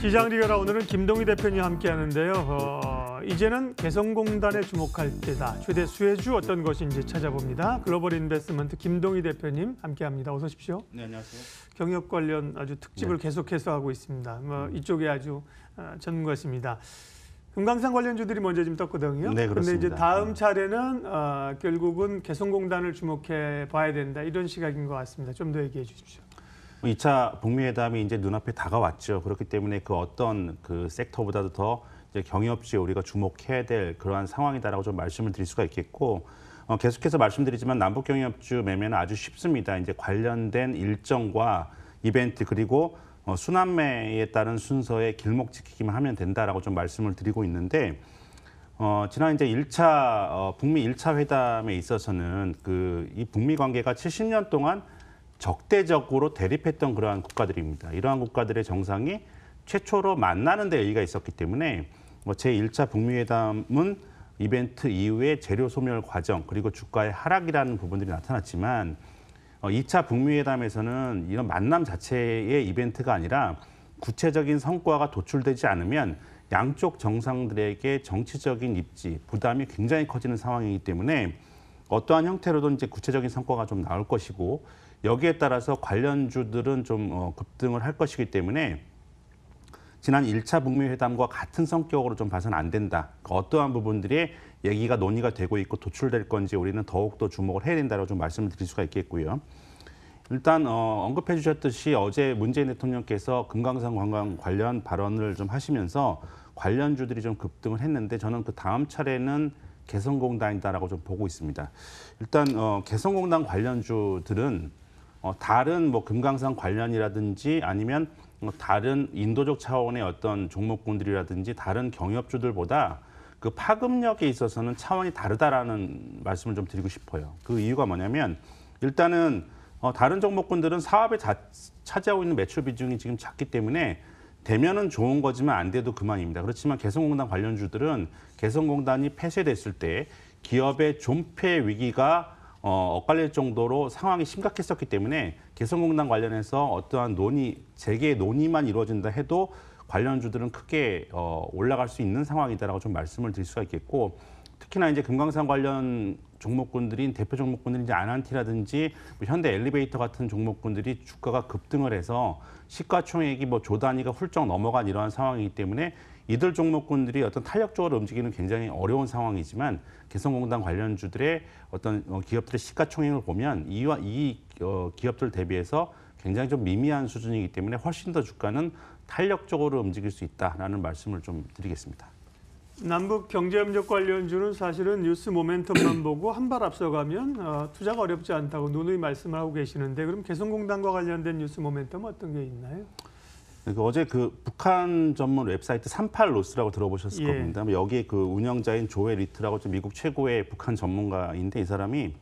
시장 리얼아 오늘은 김동희 대표님 함께 하는데요. 어, 이제는 개성공단에 주목할 때다. 최대 수혜주 어떤 것인지 찾아봅니다. 글로벌 인베스먼트 김동희 대표님 함께합니다. 어서 오십시오. 네, 안녕하세요. 경협 관련 아주 특집을 네. 계속해서 하고 있습니다. 뭐 음. 이쪽에 아주 어, 전문가십니다. 금강산 관련주들이 먼저 좀 떴거든요. 네, 그런데 이제 다음 네. 차례는 어, 결국은 개성공단을 주목해 봐야 된다 이런 시각인 것 같습니다. 좀 더 얘기해 주십시오. 2차 뭐 북미 회담이 이제 눈앞에 다가왔죠. 그렇기 때문에 그 어떤 그 섹터보다도 더 이제 경협지에 우리가 주목해야 될 그러한 상황이다라고 좀 말씀을 드릴 수가 있겠고 어, 계속해서 말씀드리지만 남북 경협주 매매는 아주 쉽습니다. 이제 관련된 일정과 이벤트 그리고 어, 순환매에 따른 순서에 길목 지키기만 하면 된다라고 좀 말씀을 드리고 있는데 어, 지난 이제 1차 어, 북미 1차 회담에 있어서는 그 이 북미 관계가 70년 동안 적대적으로 대립했던 그러한 국가들입니다. 이러한 국가들의 정상이 최초로 만나는 데 의의가 있었기 때문에 뭐 제1차 북미회담은 이벤트 이후에 재료 소멸 과정 그리고 주가의 하락이라는 부분들이 나타났지만 어, 이차 북미 회담에서는 이런 만남 자체의 이벤트가 아니라 구체적인 성과가 도출되지 않으면 양쪽 정상들에게 정치적인 입지, 부담이 굉장히 커지는 상황이기 때문에 어떠한 형태로든 이제 구체적인 성과가 좀 나올 것이고 여기에 따라서 관련주들은 좀 어, 급등을 할 것이기 때문에 지난 1차 북미 회담과 같은 성격으로 좀 봐서는 안 된다. 그러니까 어떠한 부분들이 얘기가 논의가 되고 있고 도출될 건지 우리는 더욱더 주목을 해야 된다고 좀 말씀을 드릴 수가 있겠고요. 일단 어, 언급해 주셨듯이 어제 문재인 대통령께서 금강산 관광 관련 발언을 좀 하시면서 관련주들이 좀 급등을 했는데 저는 그 다음 차례는 개성공단이다라고 좀 보고 있습니다. 일단 어, 개성공단 관련주들은 어, 다른 뭐 금강산 관련이라든지 아니면 뭐 다른 인도적 차원의 어떤 종목군들이라든지 다른 경협주들보다 그 파급력에 있어서는 차원이 다르다라는 말씀을 좀 드리고 싶어요. 그 이유가 뭐냐면 일단은 어, 다른 종목군들은 사업에 자, 차지하고 있는 매출 비중이 지금 작기 때문에 되면은 좋은 거지만 안 돼도 그만입니다. 그렇지만 개성공단 관련주들은 개성공단이 폐쇄됐을 때 기업의 존폐 위기가 어, 엇갈릴 정도로 상황이 심각했었기 때문에 개성공단 관련해서 어떠한 논의, 재개 논의만 이루어진다 해도 관련주들은 크게 어, 올라갈 수 있는 상황이다라고 좀 말씀을 드릴 수가 있겠고 특히나 이제 금강산 관련 종목군들인 대표 종목군들인 이제 아난티라든지 뭐 현대 엘리베이터 같은 종목군들이 주가가 급등을 해서 시가총액이 뭐 조 단위가 훌쩍 넘어간 이러한 상황이기 때문에 이들 종목군들이 어떤 탄력적으로 움직이는 굉장히 어려운 상황이지만 개성공단 관련주들의 어떤 어, 기업들의 시가총액을 보면 이와 이 어, 기업들 대비해서 굉장히 좀 미미한 수준이기 때문에 훨씬 더 주가는 탄력적으로 움직일 수 있다라는 말씀을 좀 드리겠습니다. 남북 경제협력 관련주는 사실은 뉴스 모멘텀만 보고 한 발 앞서가면 어, 투자가 어렵지 않다고 누누이 말씀을 하고 계시는데 그럼 개성공단과 관련된 뉴스 모멘텀은 어떤 게 있나요? 그 어제 그 북한 전문 웹사이트 38로스라고 들어보셨을 예. 겁니다. 그러니까 여기에 그 운영자인 조에 리트라고 미국 최고의 북한 전문가인데 이 사람이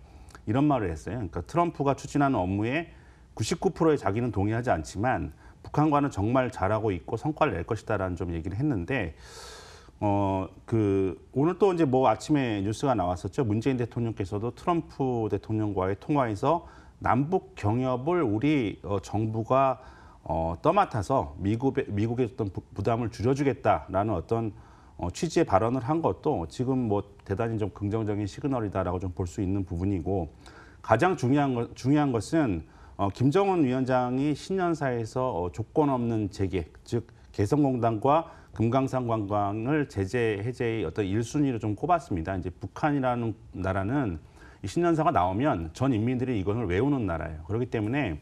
이런 말을 했어요. 그러니까 트럼프가 추진하는 업무에 99%의 자기는 동의하지 않지만 북한과는 정말 잘하고 있고 성과를 낼 것이다라는 좀 얘기를 했는데 어그 오늘 또 이제 뭐 아침에 뉴스가 나왔었죠. 문재인 대통령께서도 트럼프 대통령과의 통화에서 남북 경협을 우리 어, 정부가 어, 떠맡아서 미국에, 미국에 어떤 부담을 줄여주겠다라는 어떤 어, 취지의 발언을 한 것도 지금 뭐 대단히 좀 긍정적인 시그널이다라고 좀 볼 수 있는 부분이고 가장 중요한, 거, 중요한 것은 어, 김정은 위원장이 신년사에서 어, 조건 없는 재개, 즉 개성공단과 금강산 관광을 제재 해제의 어떤 일순위로좀 꼽았습니다. 이제 북한이라는 나라는 이 신년사가 나오면 전 인민들이 이것을 외우는 나라예요. 그렇기 때문에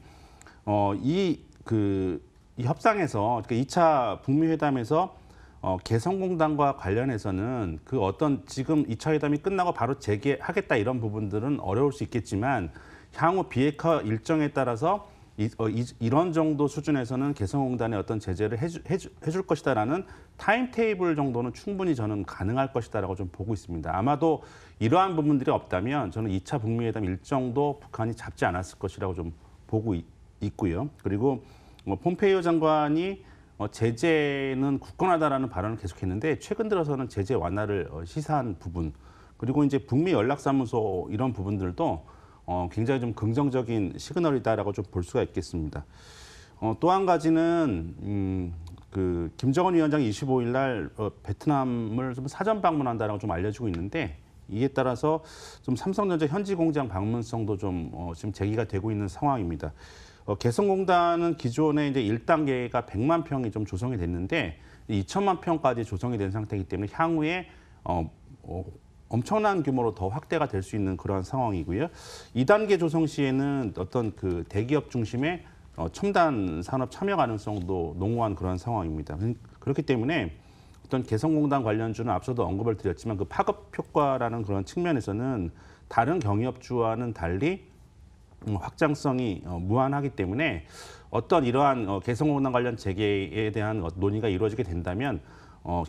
어, 이 그이 협상에서 그러 그러니까 2차 북미 회담에서 어, 개성공단과 관련해서는 그 어떤 지금 2차 회담이 끝나고 바로 재개하겠다 이런 부분들은 어려울 수 있겠지만 향후 비핵화 일정에 따라서 이, 어, 이, 이런 정도 수준에서는 개성공단의 어떤 제재를 해주, 해주, 해줄 것이다라는 타임테이블 정도는 충분히 저는 가능할 것이다라고 좀 보고 있습니다. 아마도 이러한 부분들이 없다면 저는 2차 북미회담 일정도 북한이 잡지 않았을 것이라고 좀 보고 있, 있고요. 그리고 뭐 폼페이오 장관이 어, 제재는 굳건하다라는 발언을 계속했는데 최근 들어서는 제재 완화를 어, 시사한 부분 그리고 이제 북미 연락사무소 이런 부분들도 어, 굉장히 좀 긍정적인 시그널이다라고 좀 볼 수가 있겠습니다. 어, 또 한 가지는 음, 그 김정은 위원장이 25일 날 어, 베트남을 좀 사전 방문한다라고 좀 알려지고 있는데 이에 따라서 좀 삼성전자 현지 공장 방문성도 좀 어, 지금 제기가 되고 있는 상황입니다. 어, 개성공단은 기존에 이제 1단계가 100만 평이 좀 조성이 됐는데 2천만 평까지 조성이 된 상태이기 때문에 향후에 어, 어, 엄청난 규모로 더 확대가 될 수 있는 그러한 상황이고요. 2단계 조성 시에는 어떤 그 대기업 중심의 어, 첨단 산업 참여 가능성도 농후한 그러한 상황입니다. 그, 그렇기 때문에 어떤 개성공단 관련주는 앞서도 언급을 드렸지만 그 파급 효과라는 그런 측면에서는 다른 경협주와는 달리 음, 확장성이 어, 무한하기 때문에 어떤 이러한 어, 개성공단 관련 재개에 대한 어, 논의가 이루어지게 된다면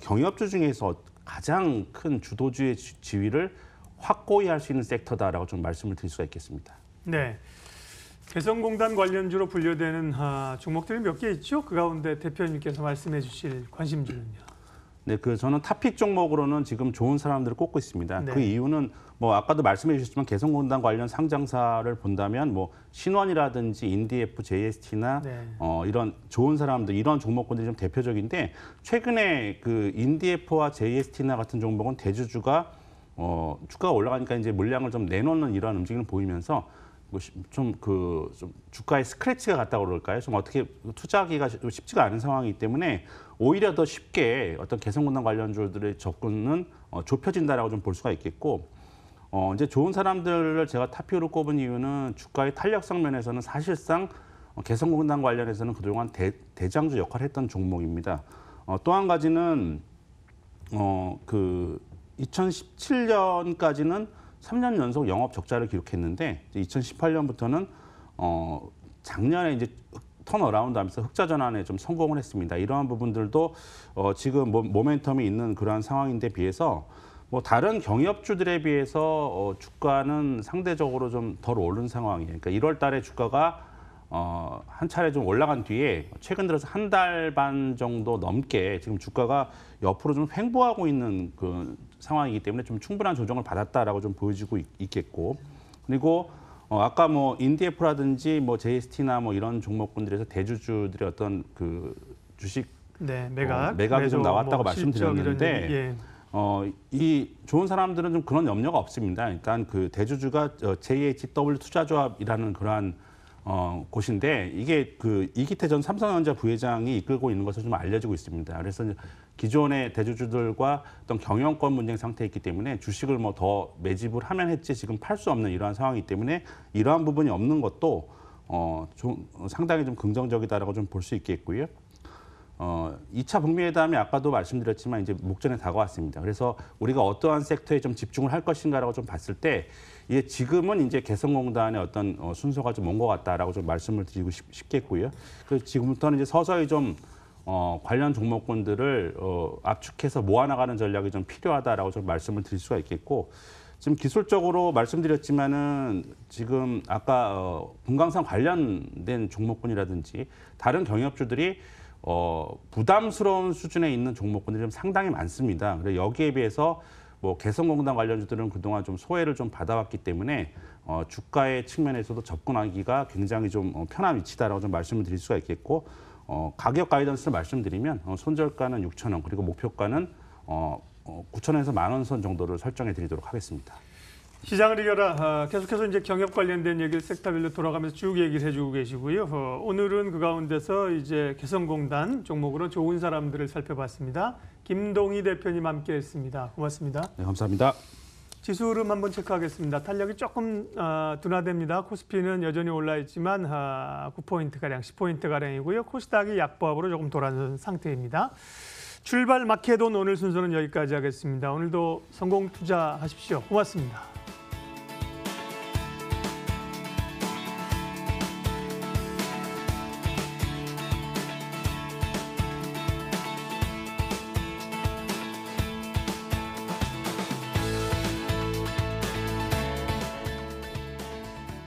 경협주 중에서 가장 큰 주도주의 지위를 확고히 할 수 있는 섹터다라고 좀 말씀을 드릴 수가 있겠습니다. 네. 개성공단 관련주로 분류되는 아, 종목들이 몇 개 있죠? 그 가운데 대표님께서 말씀해 주실 관심주는요. 네, 그 저는 타픽 종목으로는 지금 좋은 사람들을 꼽고 있습니다. 그 네. 그 이유는 뭐 아까도 말씀해 주셨지만 개성공단 관련 상장사를 본다면 뭐 신원이라든지 인디에프 JST나 네. 어 이런 좋은 사람들 이런 종목군들이 좀 대표적인데 최근에 그 인디에프와 JST나 같은 종목은 대주주가 어 주가가 올라가니까 이제 물량을 좀 내놓는 이러한 움직임을 보이면서 뭐 좀그 좀주가의 스크래치가 갔다고 그럴까요? 좀 어떻게 투자하기가 쉽지가 않은 상황이기 때문에 오히려 더 쉽게 어떤 개성공단 관련주들의 접근은 어, 좁혀진다라고 좀 볼 수가 있겠고 어, 이제 좋은 사람들을 제가 타피오로 꼽은 이유는 주가의 탄력성 면에서는 사실상 어, 개성공단 관련해서는 그동안 대, 대장주 역할을 했던 종목입니다. 어, 또한 가지는 어, 그 2017년까지는 3년 연속 영업 적자를 기록했는데 2018년부터는 어 작년에 이제 턴어라운드 하면서 흑자 전환에 좀 성공을 했습니다. 이러한 부분들도 어 지금 모, 모멘텀이 있는 그러한 상황인데 비해서 뭐 다른 경협주들에 비해서 어 주가는 상대적으로 좀 덜 오른 상황이에요. 그러니까 1월 달에 주가가 어, 한 차례 좀 올라간 뒤에 최근 들어서 한 달 반 정도 넘게 지금 주가가 옆으로 좀 횡보하고 있는 그 상황이기 때문에 좀 충분한 조정을 받았다라고 좀 보여지고 있, 겠고 그리고 어, 아까 뭐 인디에프라든지 뭐 JST나 뭐 이런 종목군들에서 대주주들의 어떤 그 주식 네, 매각 어, 매각이 매도, 좀 뭐 나왔다고 뭐 말씀드렸는데 예. 어, 이 좋은 사람들은 좀 그런 염려가 없습니다. 그러니까 그 대주주가 JHW 어, 투자조합이라는 그러한 어, 곳인데 이게 그 이기태 전 삼성전자 부회장이 이끌고 있는 것을좀 알려지고 있습니다. 그래서 기존의 대주주들과 어떤 경영권 문제 상태였기 때문에 주식을 뭐 더 매집을 하면 했지 지금 팔 수 없는 이러한 상황이기 때문에 이러한 부분이 없는 것도 어, 좀 상당히 좀 긍정적이다라고 좀 볼 수 있겠고요. 어, 2차 북미회담이 아까도 말씀드렸지만 이제 목전에 다가왔습니다. 그래서 우리가 어떠한 섹터에 좀 집중을 할 것인가라고 좀 봤을 때 이게 지금은 이제 개성공단의 어떤 어, 순서가 좀온것 같다라고 좀 말씀을 드리고 싶, 싶 겠고요 그래서 지금부터는 이제 서서히 좀 어, 관련 종목군들을 어, 압축해서 모아나가는 전략이 좀 필요하다라고 좀 말씀을 드릴 수가 있겠고 지금 기술적으로 말씀드렸지만은 지금 아까 어, 금강산 관련된 종목군이라든지 다른 경협주들이 어, 부담스러운 수준에 있는 종목군들이 좀 상당히 많습니다. 그래서 여기에 비해서 뭐 개성공단 관련주들은 그동안 좀 소외를 좀 받아왔기 때문에 어, 주가의 측면에서도 접근하기가 굉장히 좀 어, 편한 위치다라고 좀 말씀을 드릴 수가 있겠고 어, 가격 가이던스를 말씀드리면 어, 손절가는 6천 원 그리고 목표가는 어, 9천 어, 원에서 만원 선 정도를 설정해 드리도록 하겠습니다. 시장을 이겨라. 아, 계속해서 이제 경협 관련된 얘기를 섹터별로 돌아가면서 쭉 얘기를 해주고 계시고요. 어, 오늘은 그 가운데서 이제 개성공단 종목으로 좋은 사람들을 살펴봤습니다. 김동희 대표님 함께했습니다. 고맙습니다. 네, 감사합니다. 지수 흐름 한번 체크하겠습니다. 탄력이 조금 아, 둔화됩니다. 코스피는 여전히 올라있지만 9포인트가량, 아, 10포인트가량이고요. 코스닥이 약보합으로 조금 돌아선 상태입니다. 출발 마케온 오늘 순서는 여기까지 하겠습니다. 오늘도 성공 투자하십시오. 고맙습니다.